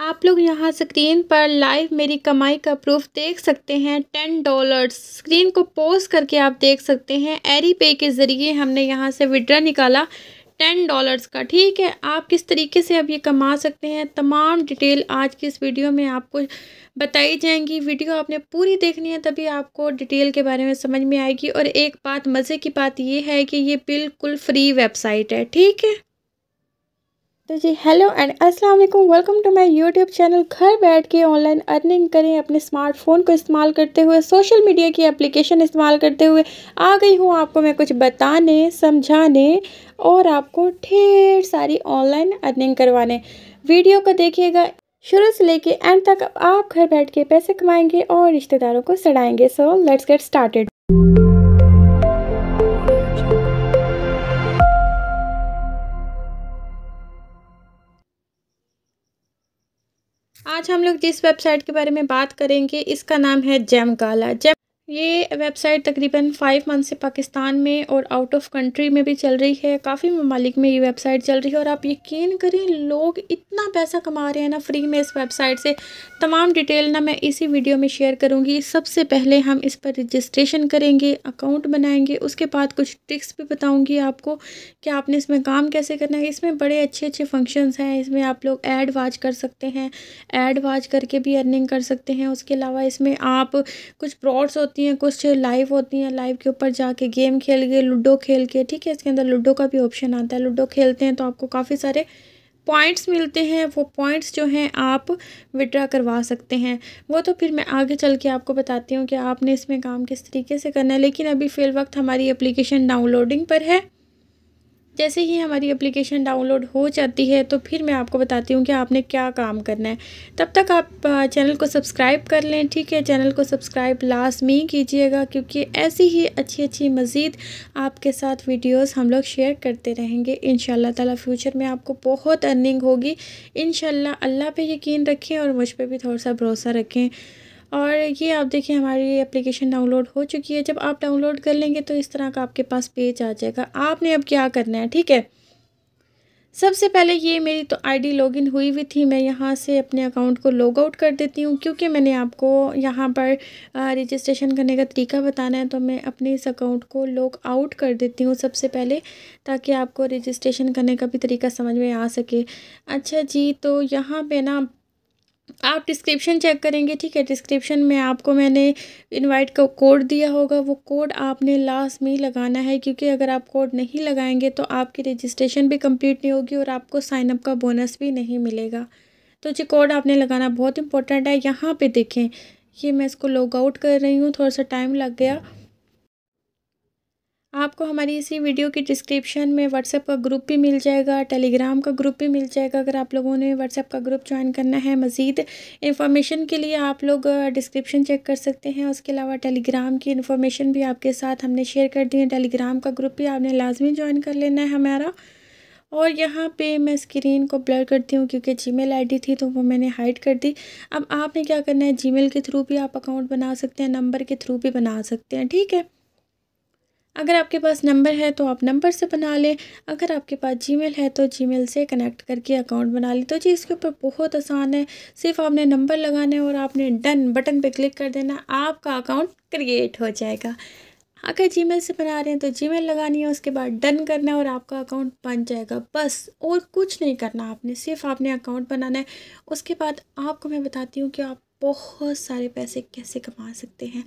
आप लोग यहाँ स्क्रीन पर लाइव मेरी कमाई का प्रूफ देख सकते हैं टेन डॉलर्स स्क्रीन को पोज करके आप देख सकते हैं एरी पे के ज़रिए हमने यहाँ से विड्रा निकाला टेन डॉलर्स का ठीक है आप किस तरीके से अब ये कमा सकते हैं तमाम डिटेल आज की इस वीडियो में आपको बताई जाएंगी वीडियो आपने पूरी देखनी है तभी आपको डिटेल के बारे में समझ में आएगी और एक बात मज़े की बात ये है कि ये बिल्कुल फ्री वेबसाइट है ठीक है तो जी हेलो एंड अस्सलाम वालेकुम welcome to my YouTube channel घर बैठ के ऑनलाइन अर्निंग करें अपने स्मार्टफोन को इस्तेमाल करते हुए सोशल मीडिया की एप्लीकेशन इस्तेमाल करते हुए आ गई हूँ आपको मैं कुछ बताने समझाने और आपको ढेर सारी ऑनलाइन अर्निंग करवाने वीडियो को देखिएगा शुरू से लेके एंड तक आप घर बैठ के पैसे कमाएंगे और रिश्तेदारों को सड़ाएंगे सो लेट्स गेट स्टार्टेड आज हम लोग जिस वेबसाइट के बारे में बात करेंगे इसका नाम है जैमगाला जैम ये वेबसाइट तकरीबन फ़ाइव मंथ से पाकिस्तान में और आउट ऑफ कंट्री में भी चल रही है काफ़ी ममालिक में ये वेबसाइट चल रही है और आप यकीन करें लोग इतना पैसा कमा रहे हैं ना फ्री में इस वेबसाइट से तमाम डिटेल ना मैं इसी वीडियो में शेयर करूँगी सबसे पहले हम इस पर रजिस्ट्रेशन करेंगे अकाउंट बनाएंगे उसके बाद कुछ ट्रिक्स भी बताऊँगी आपको कि आपने इसमें काम कैसे करना है इसमें बड़े अच्छे अच्छे फंक्शन हैं इसमें आप लोग एड वाच कर सकते हैं एड वाच करके भी अर्निंग कर सकते हैं उसके अलावा इसमें आप कुछ प्रॉड्स होती हैं कुछ लाइव होती हैं लाइव के ऊपर जाके गेम खेल के लूडो खेल के ठीक है इसके अंदर लूडो का भी ऑप्शन आता है लूडो खेलते हैं तो आपको काफ़ी सारे पॉइंट्स मिलते हैं वो पॉइंट्स जो हैं आप विड्रा करवा सकते हैं वो तो फिर मैं आगे चल के आपको बताती हूँ कि आपने इसमें काम किस तरीके से करना है लेकिन अभी फ़िल वक्त हमारी एप्लीकेशन डाउनलोडिंग पर है जैसे ही हमारी एप्लीकेशन डाउनलोड हो जाती है तो फिर मैं आपको बताती हूँ कि आपने क्या काम करना है तब तक आप चैनल को सब्सक्राइब कर लें ठीक है चैनल को सब्सक्राइब लाजमी कीजिएगा क्योंकि ऐसी ही अच्छी अच्छी मज़ीद आपके साथ वीडियोस हम लोग शेयर करते रहेंगे इन ताला फ्यूचर में आपको बहुत अर्निंग होगी इन अल्लाह पर यकीन रखें और मुझ पर भी थोड़ा सा भरोसा रखें और ये आप देखिए हमारी एप्लीकेशन डाउनलोड हो चुकी है जब आप डाउनलोड कर लेंगे तो इस तरह का आपके पास पेज आ जाएगा आपने अब क्या करना है ठीक है सबसे पहले ये मेरी तो आईडी लॉगिन हुई हुई थी मैं यहाँ से अपने अकाउंट को लॉग आउट कर देती हूँ क्योंकि मैंने आपको यहाँ पर रजिस्ट्रेशन करने का तरीका बताना है तो मैं अपने इस अकाउंट को लॉग आउट कर देती हूँ सबसे पहले ताकि आपको रजिस्ट्रेशन करने का भी तरीका समझ में आ सके अच्छा जी तो यहाँ पे ना आप डिस्क्रिप्शन चेक करेंगे ठीक है डिस्क्रिप्शन में आपको मैंने इनवाइट का कोड दिया होगा वो कोड आपने लास्ट में लगाना है क्योंकि अगर आप कोड नहीं लगाएंगे तो आपकी रजिस्ट्रेशन भी कंप्लीट नहीं होगी और आपको साइनअप का बोनस भी नहीं मिलेगा तो जी कोड आपने लगाना बहुत इंपॉर्टेंट है यहाँ पर देखें ये मैं इसको लॉग आउट कर रही हूँ थोड़ा सा टाइम लग गया आपको हमारी इसी वीडियो की डिस्क्रिप्शन में व्हाट्सएप का ग्रुप भी मिल जाएगा टेलीग्राम का ग्रुप भी मिल जाएगा अगर आप लोगों ने व्हाट्सएप का ग्रुप ज्वाइन करना है मज़ीद इन्फॉर्मेशन के लिए आप लोग डिस्क्रिप्शन चेक कर सकते हैं उसके अलावा टेलीग्राम की इन्फॉर्मेशन भी आपके साथ हमने शेयर कर दी है टेलीग्राम का ग्रुप भी आपने लाजमी ज्वाइन कर लेना है हमारा और यहाँ पे मैं स्क्रीन को ब्लर करती हूँ क्योंकि जीमेल आईडी थी तो वो मैंने हाइड कर दी अब आपने क्या करना है जीमेल के थ्रू भी आप अकाउंट बना सकते हैं नंबर के थ्रू भी बना सकते हैं ठीक है अगर आपके पास नंबर है तो आप नंबर से बना लें अगर आपके पास जीमेल है तो जीमेल से कनेक्ट करके अकाउंट बना लें तो जी इसके ऊपर बहुत आसान है सिर्फ आपने नंबर लगाना है और आपने डन बटन पर क्लिक कर देना आपका अकाउंट क्रिएट हो जाएगा अगर जीमेल से बना रहे हैं तो जीमेल लगानी है उसके बाद डन करना है और आपका अकाउंट बन जाएगा बस और कुछ नहीं करना आपने सिर्फ आपने अकाउंट बनाना है उसके बाद आपको मैं बताती हूँ कि आप बहुत सारे पैसे कैसे कमा सकते हैं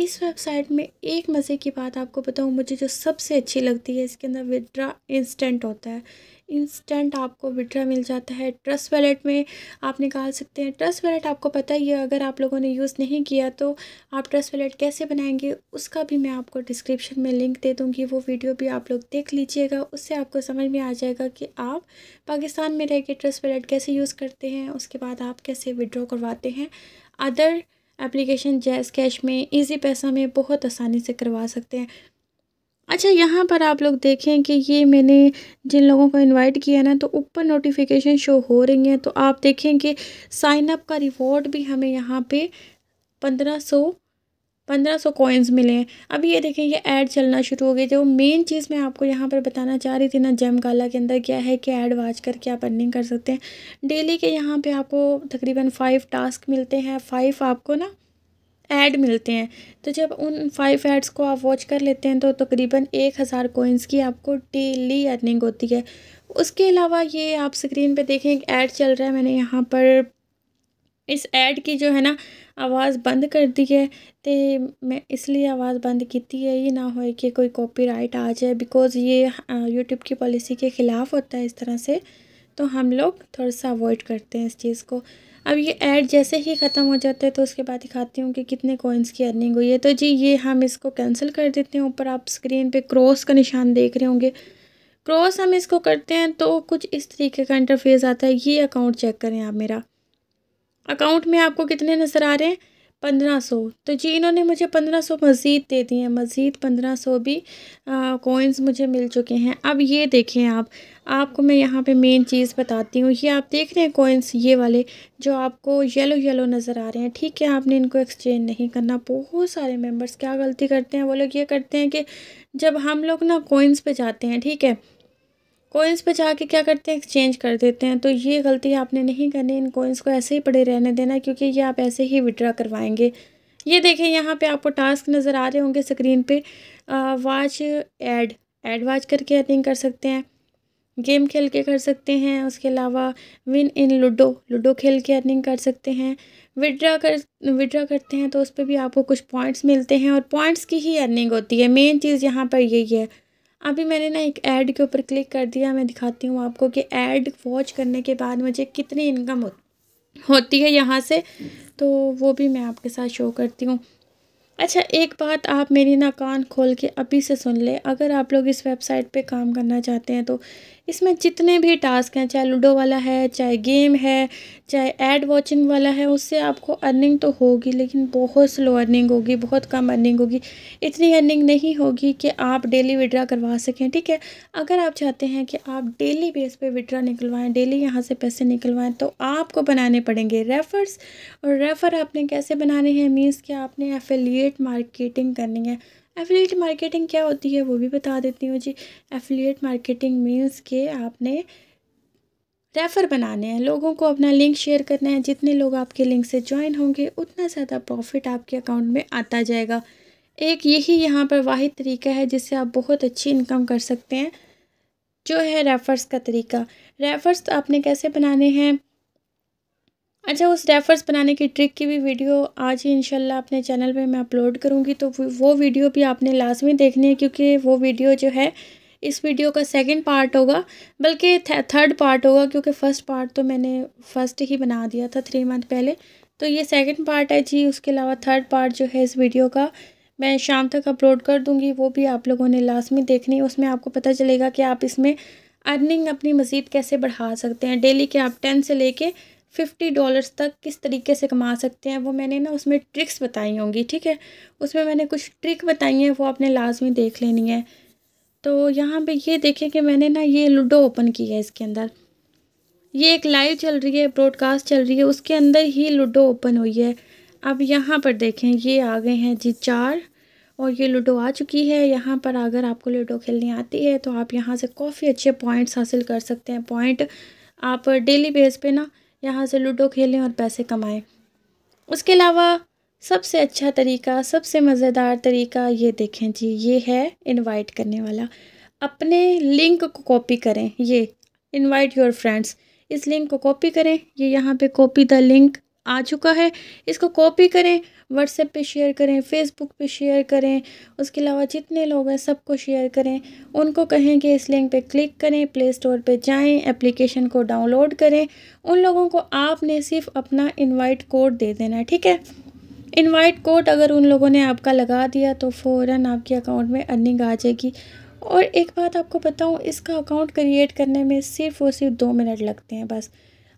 इस वेबसाइट में एक मज़े की बात आपको बताऊँ मुझे जो सबसे अच्छी लगती है इसके अंदर विड्रा इंस्टेंट होता है इंस्टेंट आपको विड्रा मिल जाता है ट्रस्ट वैलेट में आप निकाल सकते हैं ट्रस्ट वैलेट आपको पता ही है अगर आप लोगों ने यूज़ नहीं किया तो आप ट्रस्ट वैलेट कैसे बनाएंगे उसका भी मैं आपको डिस्क्रिप्शन में लिंक दे दूँगी वो वीडियो भी आप लोग देख लीजिएगा उससे आपको समझ में आ जाएगा कि आप पाकिस्तान में रह के ट्रस्ट वैलेट कैसे यूज़ करते हैं उसके बाद आप कैसे विड्रॉ करवाते हैं अदर एप्लीकेशन जैस कैश में इजी पैसा में बहुत आसानी से करवा सकते हैं अच्छा यहाँ पर आप लोग देखें कि ये मैंने जिन लोगों को इनवाइट किया ना तो ऊपर नोटिफिकेशन शो हो रही हैं तो आप देखें कि साइनअप का रिवॉर्ड भी हमें यहाँ पे पंद्रह सौ पंद्रह सौ कॉइन्स मिले हैं अब ये देखें ये ऐड चलना शुरू हो गई जो मेन चीज़ मैं आपको यहाँ पर बताना चाह रही थी ना जैम काला के अंदर क्या है कि ऐड वाच करके आप अर्निंग कर सकते हैं डेली के यहाँ पर आपको तकरीबन फ़ाइव टास्क मिलते हैं फ़ाइव आपको ना ऐड मिलते हैं तो जब उन फाइव ऐड्स को आप वॉच कर लेते हैं तो तकरीबन एक हज़ार कोइंस की आपको डेली अर्निंग होती है उसके अलावा ये आप स्क्रीन पे देखें एक ऐड चल रहा है मैंने यहाँ पर इस ऐड की जो है ना आवाज़ बंद कर दी है तो मैं इसलिए आवाज़ बंद की है ये ना हो कि कोई कॉपीराइट आ जाए बिकॉज़ ये यूट्यूब की पॉलिसी के ख़िलाफ़ होता है इस तरह से तो हम लोग थोड़ा सा अवॉइड करते हैं इस चीज़ को अब ये ऐड जैसे ही ख़त्म हो जाता है तो उसके बाद दिखाती हूँ कि कितने कोइंस की अर्निंग हुई है तो जी ये हम इसको कैंसिल कर देते हैं ऊपर आप स्क्रीन पे क्रॉस का निशान देख रहे होंगे क्रॉस हम इसको करते हैं तो कुछ इस तरीके का इंटरफेस आता है ये अकाउंट चेक करें आप मेरा अकाउंट में आपको कितने नज़र आ रहे हैं पंद्रह सौ तो जी इन्होंने मुझे पंद्रह सौ मज़ीद दे दिए हैं मज़ीद पंद्रह सौ भी कोइंस मुझे मिल चुके हैं अब ये देखें आप आपको मैं यहाँ पे मेन चीज़ बताती हूँ ये आप देख रहे हैं कोइंस ये वाले जो आपको येलो येलो नज़र आ रहे हैं ठीक है आपने इनको एक्सचेंज नहीं करना बहुत सारे मेंबर्स क्या गलती करते हैं वो लोग ये करते हैं कि जब हम लोग ना कोइंस पर जाते हैं ठीक है कोइंस पे जाके क्या करते हैं एक्सचेंज कर देते हैं तो ये गलती आपने नहीं करनी इन कोइंस को ऐसे ही पड़े रहने देना क्योंकि ये आप ऐसे ही विड्रा करवाएंगे ये देखें यहाँ पे आपको टास्क नज़र आ रहे होंगे स्क्रीन पे आ, वाच ऐड ऐड वाच करके अर्निंग कर सकते हैं गेम खेल के कर सकते हैं उसके अलावा विन इन लूडो लूडो खेल के अर्निंग कर सकते हैं विड्रा कर विड्रा करते हैं तो उस पर भी आपको कुछ पॉइंट्स मिलते हैं और पॉइंट्स की ही अर्निंग होती है मेन चीज़ यहाँ पर यही है अभी मैंने ना एक ऐड के ऊपर क्लिक कर दिया मैं दिखाती हूँ आपको कि ऐड वॉच करने के बाद मुझे कितनी इनकम हो, होती है यहाँ से तो वो भी मैं आपके साथ शो करती हूँ अच्छा एक बात आप मेरी ना कान खोल के अभी से सुन ले अगर आप लोग इस वेबसाइट पे काम करना चाहते हैं तो इसमें जितने भी टास्क हैं चाहे लूडो वाला है चाहे गेम है चाहे एड वॉचिंग वाला है उससे आपको अर्निंग तो होगी लेकिन बहुत स्लो अर्निंग होगी बहुत कम अर्निंग होगी इतनी अर्निंग नहीं होगी कि आप डेली विड्रा करवा सकें ठीक है अगर आप चाहते हैं कि आप डेली बेस पे विड्रा निकलवाएं डेली यहाँ से पैसे निकलवाएं तो आपको बनाने पड़ेंगे रेफ़र्स और रेफ़र आपने कैसे बनाने हैं मीन्स कि आपने एफिलिएट मार्केटिंग करनी है एफिलिएट मार्केटिंग क्या होती है वो भी बता देती हूँ जी एफिलिएट मार्केटिंग मीन्स के आपने रेफ़र बनाने हैं लोगों को अपना लिंक शेयर करना है जितने लोग आपके लिंक से ज्वाइन होंगे उतना ज़्यादा प्रॉफिट आपके अकाउंट में आता जाएगा एक यही यहाँ पर वाहिद तरीका है जिससे आप बहुत अच्छी इनकम कर सकते हैं जो है रेफ़र्स का तरीका रेफ़र्स तो आपने कैसे बनाने हैं अच्छा उस रेफर्स बनाने की ट्रिक की भी वीडियो आज ही इंशाल्लाह अपने चैनल पे मैं अपलोड करूँगी तो वो वीडियो भी आपने लाजमी देखनी है क्योंकि वो वीडियो जो है इस वीडियो का सेकंड पार्ट होगा बल्कि थर्ड पार्ट होगा क्योंकि फ़र्स्ट पार्ट तो मैंने फ़र्स्ट ही बना दिया था थ्री मंथ पहले तो ये सेकेंड पार्ट है जी उसके अलावा थर्ड पार्ट जो है इस वीडियो का मैं शाम तक अपलोड कर दूँगी वो भी आप लोगों ने लाजमी देखनी है उसमें आपको पता चलेगा कि आप इसमें अर्निंग अपनी मज़ीद कैसे बढ़ा सकते हैं डेली के आप टेन से लेके फिफ्टी डॉलर्स तक किस तरीके से कमा सकते हैं वो मैंने ना उसमें ट्रिक्स बताई होंगी ठीक है उसमें मैंने कुछ ट्रिक बताई हैं वो आपने लाजमी देख लेनी है तो यहाँ पे ये देखें कि मैंने ना ये लूडो ओपन की है इसके अंदर ये एक लाइव चल रही है ब्रॉडकास्ट चल रही है उसके अंदर ही लूडो ओपन हुई है अब यहाँ पर देखें ये आ गए हैं जी चार और ये लूडो आ चुकी है यहाँ पर अगर आपको लूडो खेलने आती है तो आप यहाँ से काफ़ी अच्छे पॉइंट्स हासिल कर सकते हैं पॉइंट आप डेली बेस पे ना यहाँ से लूडो खेलें और पैसे कमाएं उसके अलावा सबसे अच्छा तरीका सबसे मज़ेदार तरीका ये देखें जी ये है इनवाइट करने वाला अपने लिंक को कॉपी करें ये इनवाइट योर फ्रेंड्स इस लिंक को कॉपी करें ये यहाँ पे कॉपी द लिंक आ चुका है इसको कॉपी करें व्हाट्सएप पे शेयर करें फेसबुक पे शेयर करें उसके अलावा जितने लोग हैं सबको शेयर करें उनको कहें कि इस लिंक पे क्लिक करें प्ले स्टोर पे जाएं एप्लीकेशन को डाउनलोड करें उन लोगों को आपने सिर्फ अपना इनवाइट कोड दे देना है ठीक है इनवाइट कोड अगर उन लोगों ने आपका लगा दिया तो फ़ौर आपके अकाउंट में अर्निंग आ जाएगी और एक बात आपको बताऊँ इसका अकाउंट क्रिएट करने में सिर्फ़ और सिर्फ दो मिनट लगते हैं बस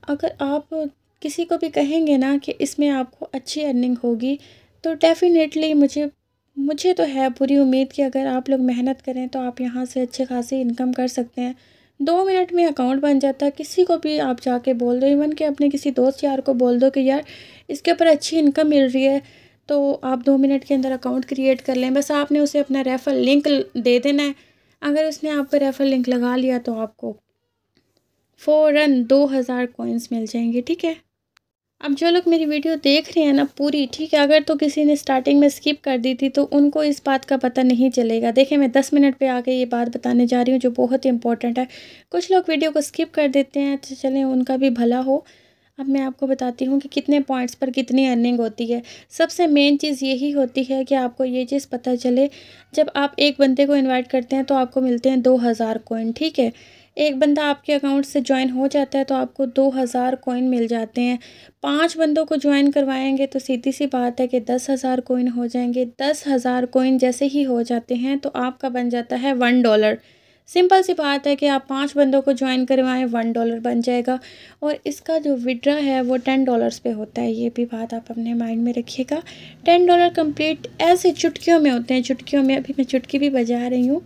अगर आप किसी को भी कहेंगे ना कि इसमें आपको अच्छी अर्निंग होगी तो डेफ़िनेटली मुझे मुझे तो है पूरी उम्मीद कि अगर आप लोग मेहनत करें तो आप यहाँ से अच्छे खासे इनकम कर सकते हैं दो मिनट में अकाउंट बन जाता है किसी को भी आप जाके बोल दो इवन कि अपने किसी दोस्त यार को बोल दो कि यार इसके ऊपर अच्छी इनकम मिल रही है तो आप दो मिनट के अंदर अकाउंट क्रिएट कर लें बस आपने उसे अपना रेफ़र लिंक दे देना है अगर उसने आपका रेफ़र लिंक लगा लिया तो आपको फ़ौर दो हज़ार कोइंस मिल जाएंगे ठीक है अब जो लोग मेरी वीडियो देख रहे हैं ना पूरी ठीक है अगर तो किसी ने स्टार्टिंग में स्किप कर दी थी तो उनको इस बात का पता नहीं चलेगा देखें मैं दस मिनट पे आके ये बात बताने जा रही हूँ जो बहुत ही इंपॉर्टेंट है कुछ लोग वीडियो को स्किप कर देते हैं तो चलें उनका भी भला हो अब मैं आपको बताती हूँ कि कितने पॉइंट्स पर कितनी अर्निंग होती है सबसे मेन चीज़ यही होती है कि आपको ये चीज़ पता चले जब आप एक बंदे को इन्वाइट करते हैं तो आपको मिलते हैं दो हज़ार कोइन ठीक है एक बंदा आपके अकाउंट से ज्वाइन हो जाता है तो आपको दो हज़ार कोइन मिल जाते हैं पांच बंदों को ज्वाइन करवाएंगे तो सीधी सी बात है कि दस हज़ार कोइन हो जाएंगे दस हज़ार कोइन जैसे ही हो जाते हैं तो आपका बन जाता है वन डॉलर सिंपल सी बात है कि आप पांच बंदों को ज्वाइन करवाएं वन डॉलर बन जाएगा और इसका जो विड्रा है वो टेन डॉलर्स पे होता है ये भी बात आप अपने माइंड में रखिएगा टेन डॉलर कंप्लीट ऐसे चुटकियों में होते हैं चुटकियों में अभी मैं चुटकी भी बजा रही हूँ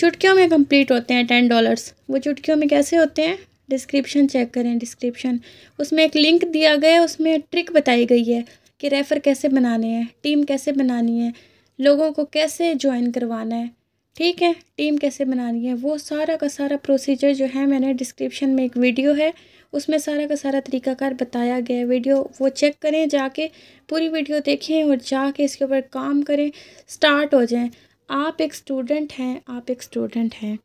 चुटकियों में कंप्लीट होते हैं टेन डॉलर्स वो चुटकियों में कैसे होते हैं डिस्क्रिप्शन चेक करें डिस्क्रिप्शन उसमें एक लिंक दिया गया है उसमें ट्रिक बताई गई है कि रेफ़र कैसे बनाने हैं टीम कैसे बनानी है लोगों को कैसे ज्वाइन करवाना है ठीक है टीम कैसे बनानी है वो सारा का सारा प्रोसीजर जो है मैंने डिस्क्रिप्शन में एक वीडियो है उसमें सारा का सारा तरीकाकार बताया गया है वीडियो वो चेक करें जाके पूरी वीडियो देखें और जाके इसके ऊपर काम करें स्टार्ट हो जाएं आप एक स्टूडेंट हैं आप एक स्टूडेंट हैं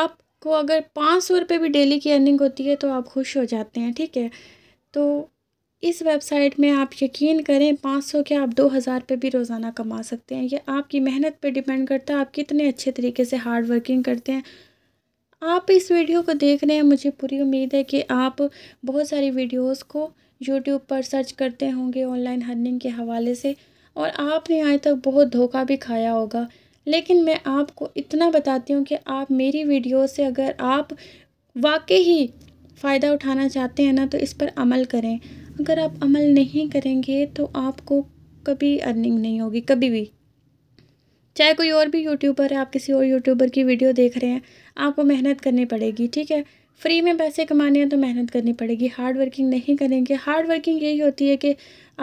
आपको अगर पाँच सौ रुपये भी डेली की अर्निंग होती है तो आप खुश हो जाते हैं ठीक है तो इस वेबसाइट में आप यकीन करें पाँच सौ के आप दो हज़ार रुपये भी रोज़ाना कमा सकते हैं ये आपकी मेहनत पे डिपेंड करता है आप कितने अच्छे तरीके से हार्ड वर्किंग करते हैं आप इस वीडियो को देख रहे हैं मुझे पूरी उम्मीद है कि आप बहुत सारी वीडियोस को यूट्यूब पर सर्च करते होंगे ऑनलाइन हर्निंग के हवाले से और आपने आज तक बहुत धोखा भी खाया होगा लेकिन मैं आपको इतना बताती हूँ कि आप मेरी वीडियो से अगर आप वाकई ही फ़ायदा उठाना चाहते हैं ना तो इस पर अमल करें अगर आप अमल नहीं करेंगे तो आपको कभी अर्निंग नहीं होगी कभी भी चाहे कोई और भी यूट्यूबर है आप किसी और यूट्यूबर की वीडियो देख रहे हैं आपको मेहनत करनी पड़ेगी ठीक है फ्री में पैसे कमाने हैं तो मेहनत करनी पड़ेगी हार्ड वर्किंग नहीं करेंगे हार्ड वर्किंग यही होती है कि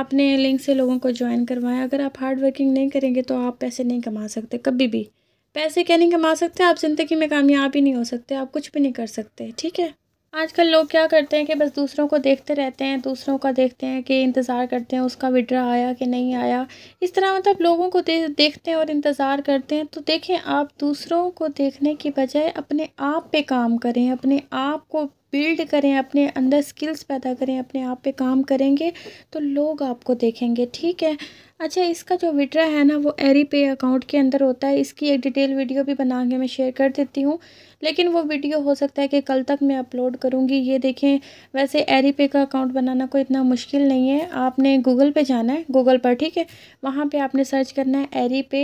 अपने लिंक से लोगों को ज्वाइन करवाएं अगर आप हार्ड वर्किंग नहीं करेंगे तो आप पैसे नहीं कमा सकते कभी भी पैसे क्या नहीं कमा सकते आप ज़िंदगी में कामयाब ही नहीं हो सकते आप कुछ भी नहीं कर सकते ठीक है आजकल लोग क्या करते हैं कि बस दूसरों को देखते रहते हैं दूसरों का देखते हैं कि इंतज़ार करते हैं उसका विड्रा आया कि नहीं आया इस तरह मतलब लोगों को दे, देखते हैं और इंतज़ार करते हैं तो देखें आप दूसरों को देखने की बजाय अपने आप पे काम करें अपने आप को बिल्ड करें अपने अंदर स्किल्स पैदा करें अपने आप पे काम करेंगे तो लोग आपको देखेंगे ठीक है अच्छा इसका जो विड्रा है ना वो एरी पे अकाउंट के अंदर होता है इसकी एक डिटेल वीडियो भी बना के मैं शेयर कर देती हूँ लेकिन वो वीडियो हो सकता है कि कल तक मैं अपलोड करूँगी ये देखें वैसे एरी पे का अकाउंट बनाना कोई इतना मुश्किल नहीं है आपने गूगल पे जाना है गूगल पर ठीक है वहाँ पे आपने सर्च करना है एरी पे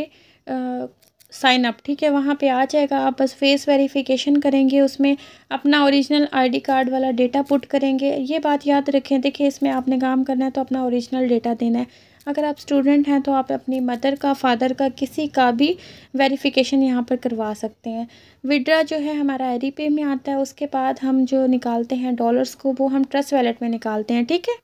साइन अप ठीक है वहाँ पे आ जाएगा आप बस फेस वेरिफिकेशन करेंगे उसमें अपना ओरिजिनल आईडी कार्ड वाला डेटा पुट करेंगे ये बात याद रखें देखिए इसमें आपने काम करना है तो अपना ओरिजिनल डेटा देना है अगर आप स्टूडेंट हैं तो आप अपनी मदर का फादर का किसी का भी वेरिफिकेशन यहाँ पर करवा सकते हैं विड्रा जो है हमारा एरी पे में आता है उसके बाद हम जो निकालते हैं डॉलर्स को वो हम ट्रस्ट वैलेट में निकालते हैं ठीक है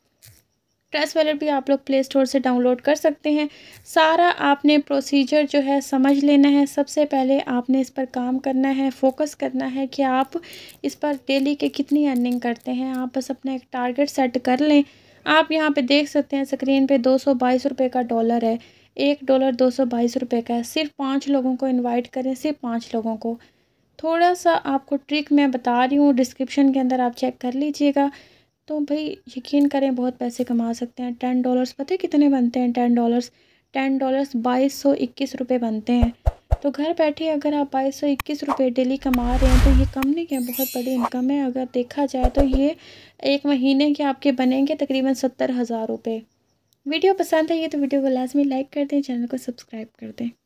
ट्रस्ट वैलेट भी आप लोग प्ले स्टोर से डाउनलोड कर सकते हैं सारा आपने प्रोसीजर जो है समझ लेना है सबसे पहले आपने इस पर काम करना है फोकस करना है कि आप इस पर डेली के कितनी अर्निंग करते हैं आप बस अपना एक टारगेट सेट कर लें आप यहाँ पे देख सकते हैं स्क्रीन पे दो सौ बाईस रुपये का डॉलर है एक डॉलर दो सौ बाईस रुपये का है सिर्फ पाँच लोगों को इनवाइट करें सिर्फ पाँच लोगों को थोड़ा सा आपको ट्रिक मैं बता रही हूँ डिस्क्रिप्शन के अंदर आप चेक कर लीजिएगा तो भाई यकीन करें बहुत पैसे कमा सकते हैं टेन डॉलर्स पता है कितने बनते हैं टेन डॉलर्स टेन डॉलर्स बाईस सौ इक्कीस रुपये बनते हैं तो घर बैठे अगर आप बाईस सौ इक्कीस रुपये डेली कमा रहे हैं तो ये कम नहीं है बहुत बड़ी इनकम है अगर देखा जाए तो ये एक महीने के आपके बनेंगे तकरीबन सत्तर हज़ार रुपये वीडियो पसंद है ये तो वीडियो को लाजमी लाइक कर दें चैनल को सब्सक्राइब कर दें